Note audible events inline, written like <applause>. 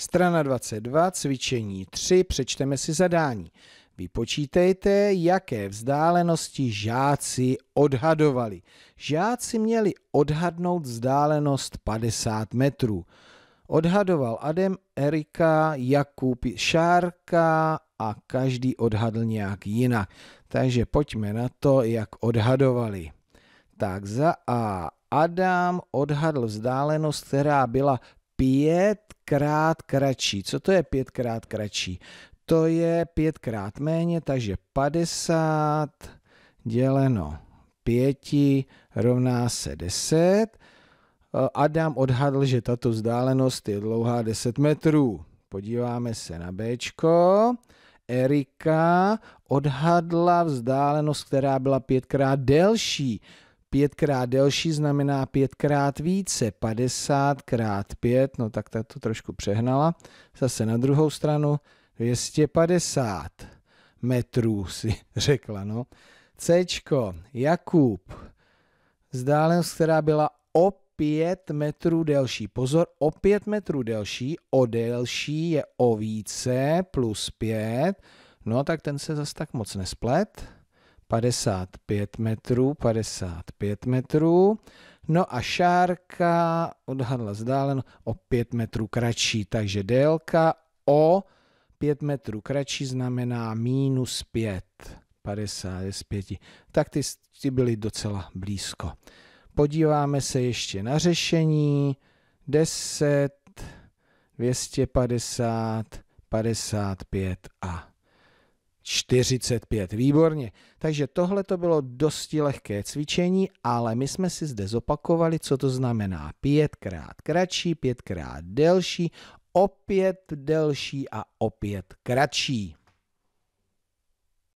Strana 22, cvičení 3, přečteme si zadání. Vypočítejte, jaké vzdálenosti žáci odhadovali. Žáci měli odhadnout vzdálenost 50 metrů. Odhadoval Adem, Erika, Jakub, Šárka a každý odhadl nějak jinak. Takže pojďme na to, jak odhadovali. Tak za A Adam odhadl vzdálenost, která byla pětkrát kratší. Co to je pětkrát kratší? To je pětkrát méně, takže 50 děleno 5 rovná se 10. Eh, Adam odhadl, že tato vzdálenost je dlouhá 10 metrů. Podíváme se na B. Erika odhadla vzdálenost, která byla pětkrát delší. Pětkrát delší znamená pětkrát více, 50 krát 5, no tak ta to trošku přehnala. Zase na druhou stranu 250 metrů si <laughs> řekla, no. C, Jakub, vzdálenost, která byla o 5 metrů delší. Pozor, o 5 metrů delší, o delší je o více plus 5, no tak ten se zase tak moc nesplet. 55 metrů, 55 metrů. No a šárka odhadla zdáleno o 5 metrů kratší, takže délka o 5 metrů kratší znamená minus 5. 55. Tak ty, ty byly docela blízko. Podíváme se ještě na řešení. 10, 250, 55 a 45, výborně. Takže tohle to bylo dosti lehké cvičení, ale my jsme si zde zopakovali, co to znamená. Pětkrát kratší, pětkrát delší, opět delší a opět kratší.